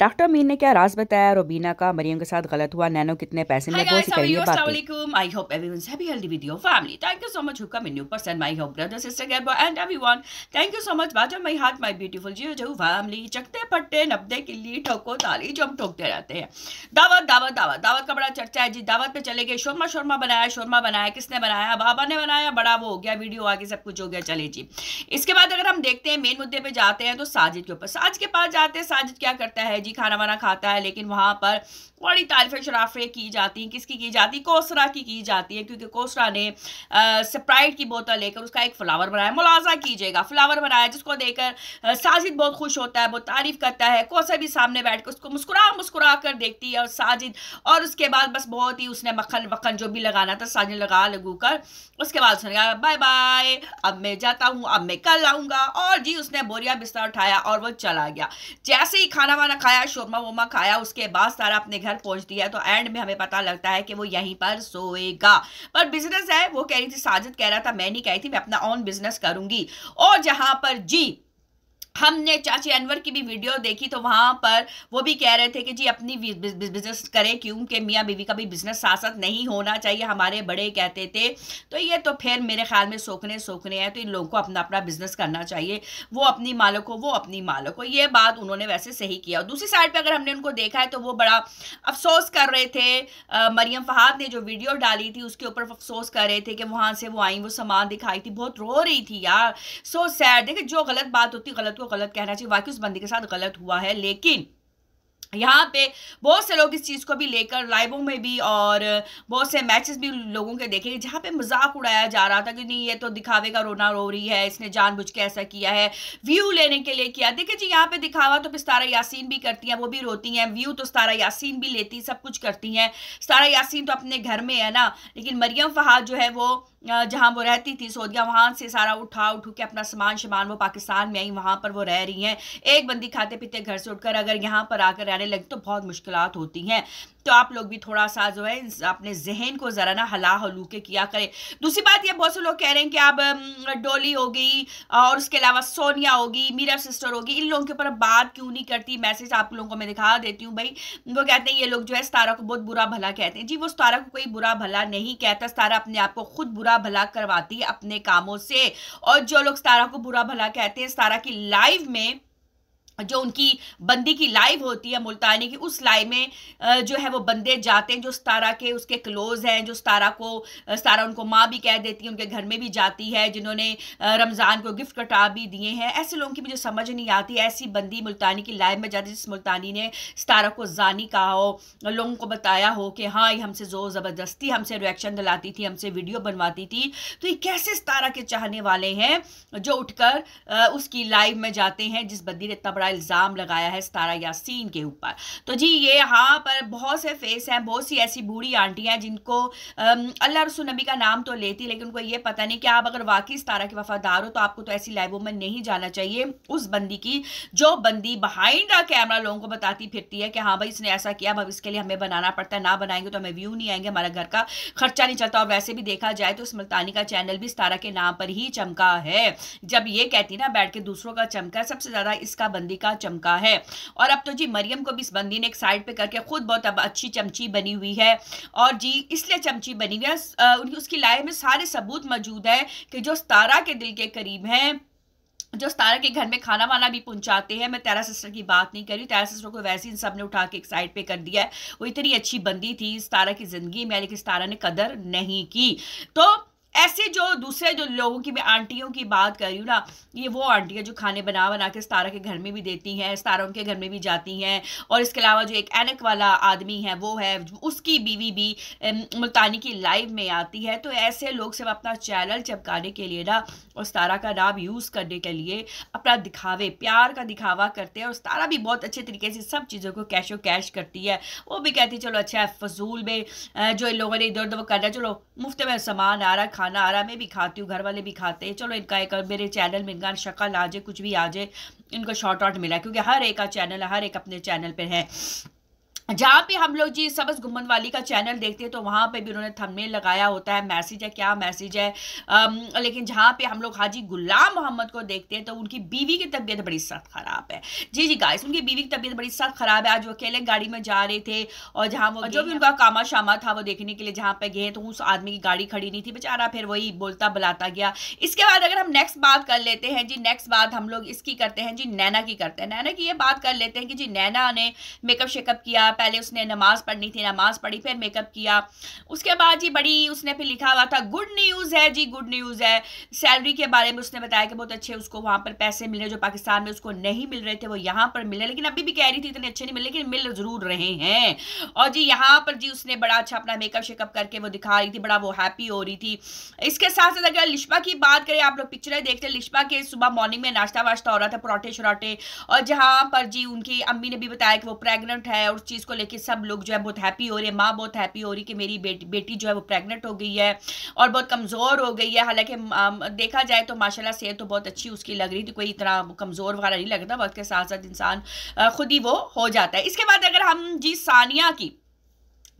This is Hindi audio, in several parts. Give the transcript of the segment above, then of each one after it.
डॉक्टर अमीन ने क्या राज बताया रोबीना का मरियम के साथ गलत हुआ नैनो कितने पैसे में वो करिए बात I hope everyone's happy healthy with your family thank you so much who come in you person my hope brother sister gab and everyone thank you so much but my heart my beautiful जियो जो फैमिली चकते पट्टे नब्दे के लिए ठोको ताली जब ठोकते रहते हैं दावा दावा दावा दावा बनाया जी दावत पे चले गए शोरमा शोरमा बनाया शोरमा बनाया किसने बनाया बाबा ने बनाया बड़ा वो हो गया वीडियो आगे सब कुछ हो गया चले जी इसके बाद अगर हम देखते हैं मेन मुद्दे पे जाते हैं तो साजिद के ऊपर साजिद के पास जाते हैं साजिद क्या करता है जी खाना वाना खाता है लेकिन वहाँ पर बड़ी तारीफें शराफे की जाती हैं किसकी की जाती है कोसरा की की जाती है क्योंकि कोसरा ने स्प्राइट की बोतल लेकर उसका एक फ्लावर बनाया मुलाजा कीजिएगा फ्लावर बनाया जिसको देखकर साजिद बहुत खुश होता है बहुत तारीफ़ करता है कोसरा भी सामने बैठ कर उसको मुस्कुरा मुस्कुरा कर देखती है और साजिद और उसके बाद बस बहुत ही उसने मक्खन वक्खन जो भी लगाना था साजन लगा लगू कर उसके बाद उसने कहा बाय बाय अब मैं जाता हूँ अब मैं कल आऊँगा और जी उसने बोरिया बिस्तर उठाया और वो चला गया जैसे ही खाना वाना खाया शोरमा वोमा खाया उसके बाद सारा अपने घर पहुँच दिया तो एंड में हमें पता लगता है कि वो यहीं पर सोएगा पर बिजनेस है वो कह रही थी साजिद कह रहा था मैं नहीं कह रही थी मैं अपना ऑन बिजनेस करूँगी और जहाँ पर जी हमने चाची अनवर की भी वीडियो देखी तो वहाँ पर वो भी कह रहे थे कि जी अपनी बिजनेस करें क्योंकि मियाँ बीवी का भी बिजनेस साथ नहीं होना चाहिए हमारे बड़े कहते थे तो ये तो फिर मेरे ख्याल में सोखने सोखने हैं तो इन लोगों को अपना अपना बिजनेस करना चाहिए वो अपनी मालक को वो अपनी मालक को ये बात उन्होंने वैसे सही किया दूसरी साइड पर अगर हमने उनको देखा है तो वो बड़ा अफसोस कर रहे थे मरियम फहाद ने जो वीडियो डाली थी उसके ऊपर अफसोस कर रहे थे कि वहाँ से वो आई वो सामान दिखाई थी बहुत रो रही थी यार सो सैड देखिए जो गलत बात होती गलत को गलत कहना चाहिए वाकई उस बंदी के साथ गलत हुआ है लेकिन यहाँ पे बहुत से लोग इस चीज़ को भी लेकर लाइवों में भी और बहुत से मैचेस भी लोगों के देखे जहाँ पे मजाक उड़ाया जा रहा था कि नहीं ये तो दिखावे का रोना रो रही है इसने जानबूझ के ऐसा किया है व्यू लेने के लिए किया देखिए जी यहाँ पे दिखावा तो तारा यासीन भी करती हैं वो भी रोती हैं व्यू तो तारा यासीन भी लेती सब कुछ करती हैं तारा यासीन तो अपने घर में है ना लेकिन मरियम फहाद जो है वो जहाँ वो रहती थी सऊदिया वहाँ से सारा उठा उठू के अपना सामान शमान वो पाकिस्तान में आई वहाँ पर वो रह रही हैं एक बंदी खाते पीते घर से उठकर अगर यहाँ पर आकर रहने लगे तो बहुत मुश्किल होती हैं तो आप लोग भी थोड़ा सा जो है अपने जहन को ज़रा ना हला हलू के किया करें दूसरी बात ये बहुत से लोग कह रहे हैं कि आप डोली होगी और उसके अलावा सोनिया होगी मीरा सिस्टर होगी इन लोगों के ऊपर बात क्यों नहीं करती मैसेज आप लोगों को मैं दिखा देती हूँ भाई वो कहते हैं ये लोग जो है सतारा को बहुत बुरा भला कहते हैं जी वो सतारा को कोई बुरा भला नहीं कहता सतारा अपने आप को खुद बुरा भला करवाती है अपने कामों से और जो लोग सतारा को बुरा भला कहते हैं सतारा की लाइफ में जो उनकी बंदी की लाइव होती है मुल्तानी की उस लाइव में जो है वो बंदे जाते हैं जो सतारा के उसके क्लोज हैं जो सतारा को सतारा उनको माँ भी कह देती है उनके घर में भी जाती है जिन्होंने रमज़ान को गिफ्ट कटा भी दिए हैं ऐसे लोगों की मुझे समझ नहीं आती ऐसी बंदी मुल्तानी की लाइव में जाती जिस मुल्तानी ने सतारा को जानी कहा हो लोगों को बताया हो कि हाँ ये हमसे ज़ोर ज़बरदस्ती हमसे रिएक्शन दिलाती थी हमसे वीडियो बनवाती थी तो ये कैसे सतारा के चाहने वाले हैं जो उठ उसकी लाइव में जाते हैं जिस बंदी ने इतना बड़ा बड़ा इल्ज़ाम लगाया है सतारा यासीन के ऊपर तो जी ये यहाँ पर बहुत से फेस हैं बहुत सी ऐसी बूढ़ी आंटी हैं जिनको अल्लाह रसूल नबी का नाम तो लेती है लेकिन उनको ये पता नहीं कि आप अगर वाकई सतारा के वफादार हो तो आपको तो ऐसी लाइवों में नहीं जाना चाहिए उस बंदी की जो बंदी बिहाइंड द कैमरा लोगों को बताती फिरती है कि हाँ भाई इसने ऐसा किया अब इसके लिए हमें बनाना पड़ता है ना बनाएंगे तो हमें व्यू नहीं आएंगे हमारा घर का खर्चा नहीं चलता और वैसे भी देखा जाए तो उस मुल्तानी का चैनल भी सतारा के नाम पर ही चमका है जब ये कहती ना बैठ के दूसरों का चमका सबसे ज़्यादा इसका बंदी का चमका है और अब तो जी मरियम को भी इस बंदी ने एक साइड पे करके खुद बहुत अब अच्छी चमची बनी हुई है और जी इसलिए चमची बनी हुई है उसकी लाइफ में सारे सबूत मौजूद है कि जो तारा के दिल के करीब हैं जो तारा के घर में खाना वाना भी पहुंचाते हैं मैं तेरा सिस्टर की बात नहीं कर रही तेरा सिस्टर को वैसे इन सब ने उठा के एक साइड पे कर दिया है वो इतनी अच्छी बंदी थी इस तारा की ज़िंदगी में यानी कि इस तारा ने कदर नहीं की तो ऐसे जो दूसरे जो लोगों की मैं आंटियों की बात कर रही हूँ ना ये वो आंटियाँ जो खाने बना बना के सतारा के घर में भी देती हैं सतारा उनके घर में भी जाती हैं और इसके अलावा जो एक एनक वाला आदमी है वो है उसकी बीवी भी मुल्तानी की लाइव में आती है तो ऐसे लोग सिर्फ अपना चैनल चमकाने के लिए ना और सतारा का नाम यूज़ करने के लिए अपना दिखावे प्यार का दिखावा करते हैं और सतारा भी बहुत अच्छे तरीके से सब चीज़ों को कैशो कैश करती है वो भी कहती है चलो अच्छा है फजूल में जो इन लोगों ने इधर उधर वो करना चलो मुफ्त में सामान आ रहा खाना आ रहा मैं भी खाती हूँ घर वाले भी खाते हैं चलो इनका एक मेरे चैनल में इनका शक्ल आ जाए कुछ भी आ जाए इनको शॉर्ट आउट मिला क्योंकि हर एक का चैनल हर एक अपने चैनल पर है जहाँ पे हम लोग जी सबस घुमन वाली का चैनल देखते हैं तो वहाँ पे भी उन्होंने थंबनेल लगाया होता है मैसेज है क्या मैसेज है अम, लेकिन जहाँ पे हम लोग हाजी गुलाम मोहम्मद को देखते हैं तो उनकी बीवी की तबीयत बड़ी सख्त ख़राब है जी जी गाइस उनकी बीवी की तबीयत बड़ी सख्त ख़राब है आज वो अकेले गाड़ी में जा रहे थे और जहाँ वो जो भी उनका कामा शामा था वो देखने के लिए जहाँ पर गए तो उस आदमी की गाड़ी खड़ी नहीं थी बेचारा फिर वही बोलता बुलाता गया इसके बाद अगर हम नेक्स्ट बात कर लेते हैं जी नेक्स्ट बात हम लोग इसकी करते हैं जी नैना की करते हैं नैना की ये बात कर लेते हैं कि जी नैना ने मेकअप शेकअप किया पहले उसने नमाज़ पढ़नी थी नमाज़ पढ़ी फिर मेकअप किया उसके बाद जी बड़ी उसने फिर लिखा हुआ था गुड न्यूज़ है जी गुड न्यूज़ है सैलरी के बारे में उसने बताया कि बहुत अच्छे उसको वहाँ पर पैसे मिले जो पाकिस्तान में उसको नहीं मिल रहे थे वो यहाँ पर मिले लेकिन अभी भी कह रही थी इतने अच्छे नहीं मिले लेकिन मिल ज़रूर रहे हैं और जी यहाँ पर जी उसने बड़ा अच्छा अपना मेकअप शेकअप करके वो दिखा रही थी बड़ा वो हैप्पी हो रही थी इसके साथ साथ अगर लिशपा की बात करें आप लोग पिक्चरें देखते हैं लिशपा के सुबह मॉर्निंग में नाश्ता वाश्ता हो रहा था पराठे शराठे और जहाँ पर जी उनकी अम्मी ने भी बताया कि वो प्रेगनेंट है और उस चीज़ को लेके सब लोग जो है बहुत हैप्पी हो रहे हैं माँ बहुत हैप्पी हो रही कि मेरी बेटी बेटी जो है वो प्रेगनेंट हो गई है और बहुत कमज़ोर हो गई है हालांकि देखा जाए तो माशाल्लाह सेहत तो बहुत अच्छी उसकी लग रही थी कोई इतना कमज़ोर वगैरह नहीं लगता वक्त के साथ साथ इंसान खुद ही वो हो जाता है इसके बाद अगर हम जी सानिया की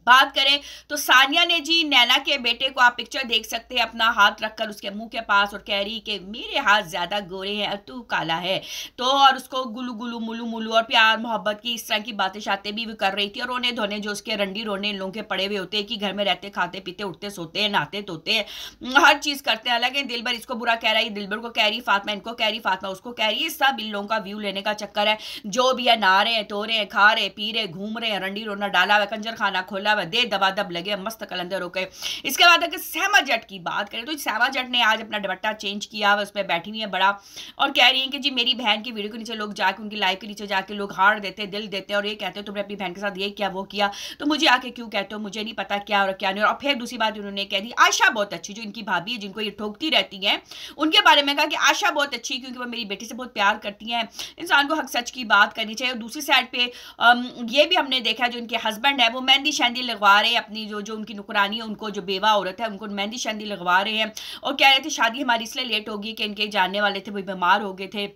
बात करें तो सानिया ने जी नैना के बेटे को आप पिक्चर देख सकते हैं अपना हाथ रखकर उसके मुंह के पास और कह रही कि मेरे हाथ ज़्यादा गोरे हैं और तू काला है तो और उसको गुलू गुलू मुलू मुलू और प्यार मोहब्बत की इस तरह की बातें शातें भी कर रही थी और रोने धोने जो उसके रंडी रोने इन लोगों के पड़े हुए होते हैं कि घर में रहते खाते पीते उठते सोते हैं नहाते धोते हैं हम्म, हर चीज़ करते हैं हालांकि दिलबर इसको बुरा कह रहा है दिलबर को कह रही फातमा इनको कह रही फातमा उसको कह रही है सब इन लोगों का व्यू लेने का चक्कर है जो भी है नहा रहे तो रहे खा रहे पी रहे घूम रहे हैं रंडी रोना डाला हुआ कंजर खाना खोला हुआ साहब दे दब लगे मस्त कलंदर हो गए इसके बाद अगर सहमा जट की बात करें तो सहमा जट ने आज अपना दुपट्टा चेंज किया है उस पर बैठी हुई है बड़ा और कह रही है कि जी मेरी बहन की वीडियो के नीचे लोग जाके उनकी लाइव के नीचे जाके लोग हार देते दिल देते और ये कहते हैं तुमने अपनी बहन के साथ ये किया वो किया तो मुझे आके क्यों कहते हो मुझे नहीं पता क्या और क्या नहीं और फिर दूसरी बात उन्होंने कह दी आशा बहुत अच्छी जो इनकी भाभी है जिनको ये ठोकती रहती है उनके बारे में कहा कि आशा बहुत अच्छी क्योंकि वो मेरी बेटी से बहुत प्यार करती हैं इंसान को हक सच की बात करनी चाहिए और दूसरी साइड पे ये भी हमने देखा जो इनके हस्बैंड है वो मेहंदी शहंदी लगवा रहे हैं अपनी जो जो उनकी नुकरानी है उनको जो बेवा औरत है उनको मेहंदी शहंदी लगवा रहे हैं और कह रहे थे शादी हमारी इसलिए लेट होगी कि इनके जानने वाले थे वो बीमार हो गए थे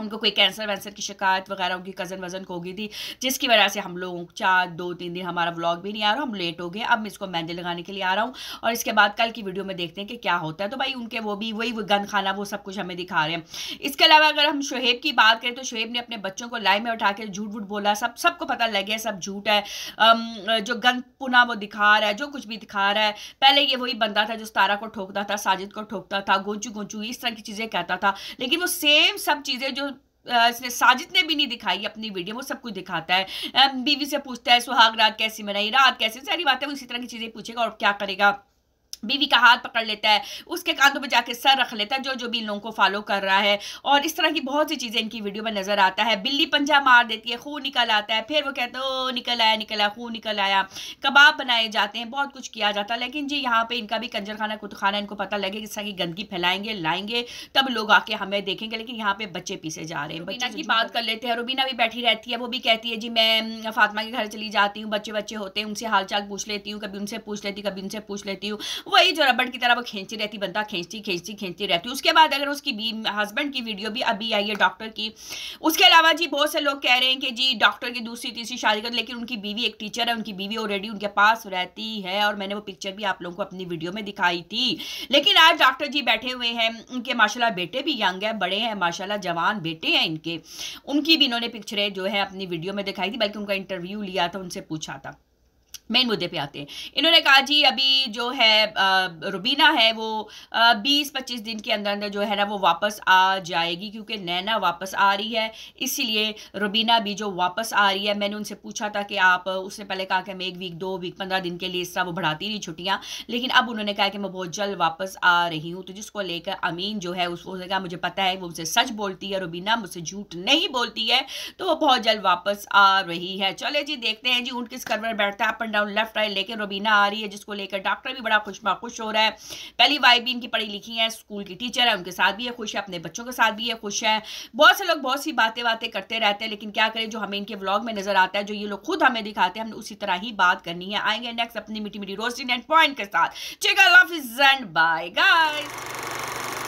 उनको कोई कैंसर वैंसर की शिकायत वगैरह उनकी कज़न वज़न को होगी थी जिसकी वजह से हम लोगों चार दो तीन दिन हमारा व्लॉग भी नहीं आ रहा हम लेट हो गए अब मैं इसको मैंदे लगाने के लिए आ रहा हूँ और इसके बाद कल की वीडियो में देखते हैं कि क्या होता है तो भाई उनके वो भी वही गंद खाना वो सब कुछ हमें दिखा रहे हैं इसके अलावा अगर हम शुहेब की बात करें तो शुहेब ने अपने बच्चों को लाइव में उठा के झूठ वूठ बोला सब सबको पता लग गया सब झूठ है जो गंद पुना वो दिखा रहा है जो कुछ भी दिखा रहा है पहले ये वही बंदा था जो तारा को ठोकता था साजिद को ठोकता था गोंचू गोंचू इस तरह की चीज़ें कहता था लेकिन वो सेम सब चीज़ें जो इसने साजिद ने भी नहीं दिखाई अपनी वीडियो में सब कुछ दिखाता है बीवी से पूछता है सुहाग रात कैसी मनाई रात कैसी सारी बातें वो इसी तरह की चीज़ें पूछेगा और क्या करेगा बीवी का हाथ पकड़ लेता है उसके कांधों पर जाके सर रख लेता है जो जो भी इन लोगों को फॉलो कर रहा है और इस तरह की बहुत सी चीज़ें इनकी वीडियो में नज़र आता है बिल्ली पंजा मार देती है खून निकल आता है फिर वो कहते हो निकल आया निकल आया खून निकल आया कबाब बनाए जाते हैं बहुत कुछ किया जाता है लेकिन जी यहाँ पर इनका भी कंजर खाना कुतखाना इनको पता लगे किस तरह की गंदगी फैलाएंगे लाएंगे तब लोग आके हमें देखेंगे लेकिन यहाँ पर बच्चे पीछे जा रहे हैं बच्चे की बात कर लेते हैं रुबीना भी बैठी रहती है वो भी कहती है जी मैं फातिमा के घर चली जाती हूँ बच्चे बच्चे होते हैं उनसे हालचाल पूछ लेती हूँ कभी उनसे पूछ लेती कभी उनसे पूछ लेती हूँ वही जो रबड़ की तरह वो खींचती रहती बंदा खींचती खींचती खींचती रहती उसके बाद अगर उसकी बी हस्बैंड की वीडियो भी अभी आई है डॉक्टर की उसके अलावा जी बहुत से लोग कह रहे हैं कि जी डॉक्टर की दूसरी तीसरी शादी कर लेकिन उनकी बीवी एक टीचर है उनकी बीवी ऑलरेडी उनके पास रहती है और मैंने वो पिक्चर भी आप लोगों को अपनी वीडियो में दिखाई थी लेकिन आज डॉक्टर जी बैठे हुए हैं उनके माशाला बेटे भी यंग है बड़े हैं माशाला जवान बेटे हैं इनके उनकी भी इन्होंने पिक्चरें जो है अपनी वीडियो में दिखाई थी बल्कि उनका इंटरव्यू लिया था उनसे पूछा था मेन मुद्दे पे आते हैं इन्होंने कहा जी अभी जो है रुबीना है वो बीस पच्चीस दिन के अंदर अंदर जो है ना वो वापस आ जाएगी क्योंकि नैना वापस आ रही है इसीलिए रुबीना भी जो वापस आ रही है मैंने उनसे पूछा था कि आप उसने पहले कहा कि मैं एक वीक दो वीक पंद्रह दिन के लिए इस तरह वो बढ़ाती रही छुट्टियाँ लेकिन अब उन्होंने कहा कि मैं बहुत जल्द वापस आ रही हूँ तो जिसको लेकर अमीन जो है उसको कहा मुझे पता है वो मुझसे सच बोलती है रुबीना मुझसे झूठ नहीं बोलती है तो वो बहुत जल्द वापस आ रही है चले जी देखते हैं जी ऊँट किस करवर बैठता है अपन डाउन लेफ्ट राइट लेके रोबीना आ रही है जिसको लेकर डॉक्टर भी बड़ा खुश खुश हो रहा है पहली वाइफ भी इनकी पढ़ी लिखी है स्कूल की टीचर है उनके साथ भी है खुश है अपने बच्चों के साथ भी है खुश है बहुत से लोग बहुत सी बातें बातें करते रहते हैं लेकिन क्या करें जो हमें इनके ब्लॉग में नजर आता है जो ये लोग खुद हमें दिखाते हैं हमें उसी तरह ही बात करनी है आएंगे नेक्स्ट अपनी मीठी मीठी रोस्टिंग एंड पॉइंट के साथ check love is and bye guys